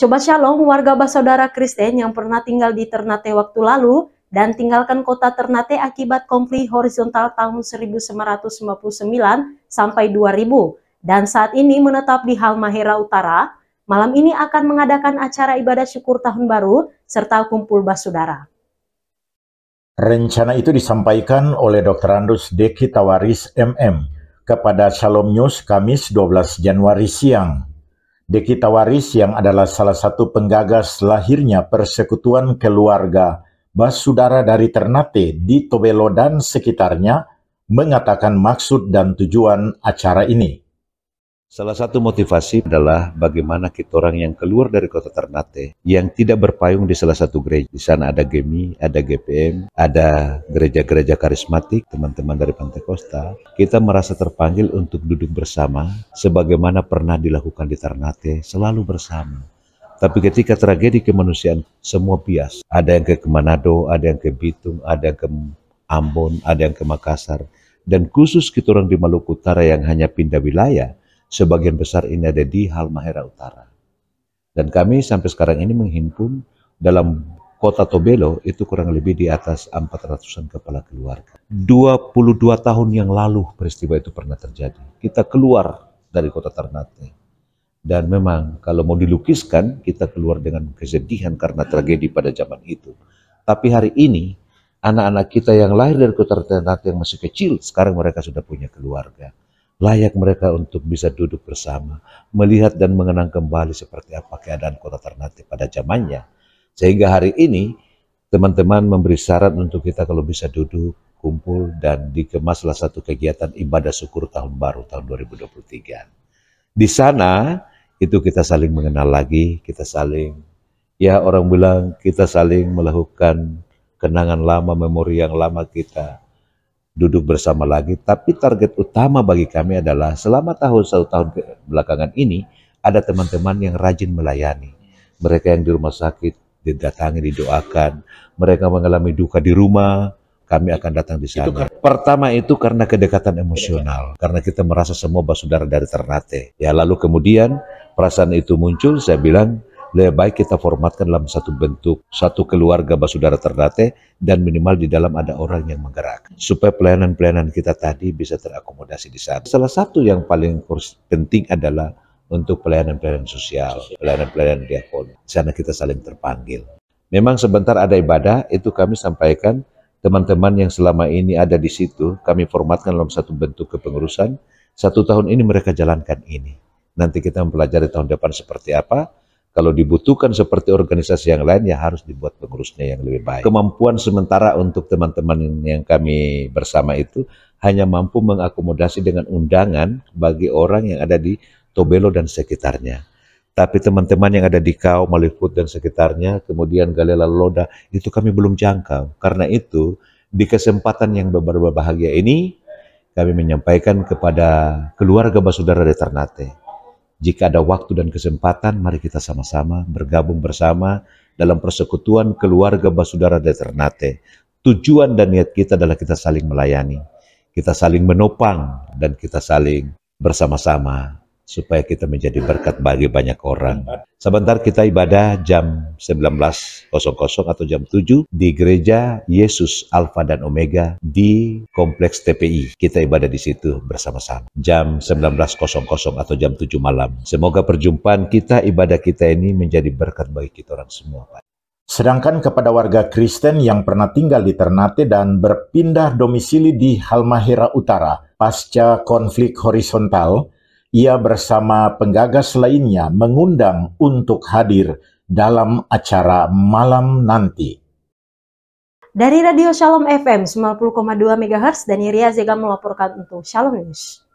Sobat Shalom, warga Basaudara Kristen yang pernah tinggal di Ternate waktu lalu dan tinggalkan kota Ternate akibat konflik horizontal tahun 1959 sampai 2000 dan saat ini menetap di Halmahera Utara, malam ini akan mengadakan acara ibadah syukur tahun baru serta kumpul Basaudara. Rencana itu disampaikan oleh Dr. Andus Deki Tawaris MM kepada Shalom News Kamis 12 Januari siang. Deki Tawaris yang adalah salah satu penggagas lahirnya persekutuan keluarga Basudara dari Ternate di Tobelo dan sekitarnya mengatakan maksud dan tujuan acara ini. Salah satu motivasi adalah bagaimana kita orang yang keluar dari kota Ternate yang tidak berpayung di salah satu gereja. Di sana ada GEMI, ada GPM, ada gereja-gereja karismatik, teman-teman dari Pantekosta. Kita merasa terpanggil untuk duduk bersama sebagaimana pernah dilakukan di Ternate, selalu bersama. Tapi ketika tragedi kemanusiaan, semua bias. Ada yang ke Manado, ada yang ke Bitung, ada yang ke Ambon, ada yang ke Makassar. Dan khusus kita orang di Maluku Utara yang hanya pindah wilayah, sebagian besar ini ada di Halmahera Utara. Dan kami sampai sekarang ini menghimpun dalam kota Tobelo itu kurang lebih di atas 400-an kepala keluarga. 22 tahun yang lalu peristiwa itu pernah terjadi. Kita keluar dari kota Ternate. Dan memang kalau mau dilukiskan, kita keluar dengan kesedihan karena tragedi pada zaman itu. Tapi hari ini, anak-anak kita yang lahir dari kota Ternate yang masih kecil, sekarang mereka sudah punya keluarga layak mereka untuk bisa duduk bersama, melihat dan mengenang kembali seperti apa keadaan kota Ternate pada zamannya. Sehingga hari ini teman-teman memberi syarat untuk kita kalau bisa duduk, kumpul, dan dikemaslah satu kegiatan ibadah syukur tahun baru tahun 2023. Di sana itu kita saling mengenal lagi, kita saling, ya orang bilang kita saling melakukan kenangan lama, memori yang lama kita duduk bersama lagi. Tapi target utama bagi kami adalah selama tahun satu tahun belakangan ini ada teman-teman yang rajin melayani. Mereka yang di rumah sakit didatangi, didoakan. Mereka mengalami duka di rumah, kami akan datang di sana. Itu Pertama itu karena kedekatan emosional, iya. karena kita merasa semua saudara dari Ternate. Ya lalu kemudian perasaan itu muncul, saya bilang lebih baik kita formatkan dalam satu bentuk, satu keluarga basudara terdate, dan minimal di dalam ada orang yang menggerak. Supaya pelayanan-pelayanan kita tadi bisa terakomodasi di sana. Salah satu yang paling penting adalah untuk pelayanan-pelayanan sosial, pelayanan-pelayanan diakon. Di sana kita saling terpanggil. Memang sebentar ada ibadah, itu kami sampaikan teman-teman yang selama ini ada di situ, kami formatkan dalam satu bentuk kepengurusan. Satu tahun ini mereka jalankan ini. Nanti kita mempelajari tahun depan seperti apa, kalau dibutuhkan seperti organisasi yang lain, ya harus dibuat pengurusnya yang lebih baik. Kemampuan sementara untuk teman-teman yang kami bersama itu hanya mampu mengakomodasi dengan undangan bagi orang yang ada di Tobelo dan sekitarnya. Tapi teman-teman yang ada di Kau, Maliput dan sekitarnya, kemudian Galela Loda, itu kami belum jangkau. Karena itu, di kesempatan yang berbahagia ini, kami menyampaikan kepada keluarga Basudara di Ternate jika ada waktu dan kesempatan, mari kita sama-sama bergabung bersama dalam persekutuan keluarga Basudara de Tujuan dan niat kita adalah kita saling melayani, kita saling menopang, dan kita saling bersama-sama supaya kita menjadi berkat bagi banyak orang. Sebentar kita ibadah jam 19.00 atau jam 7 di gereja Yesus Alfa dan Omega di Kompleks TPI. Kita ibadah di situ bersama-sama. Jam 19.00 atau jam 7 malam. Semoga perjumpaan kita, ibadah kita ini menjadi berkat bagi kita orang semua, Sedangkan kepada warga Kristen yang pernah tinggal di Ternate dan berpindah domisili di Halmahera Utara pasca konflik horizontal, ia bersama penggagas lainnya mengundang untuk hadir dalam acara malam nanti. Dari Radio Shalom FM 90,2 MHz, Dani Ria Zega melaporkan untuk Shalom News.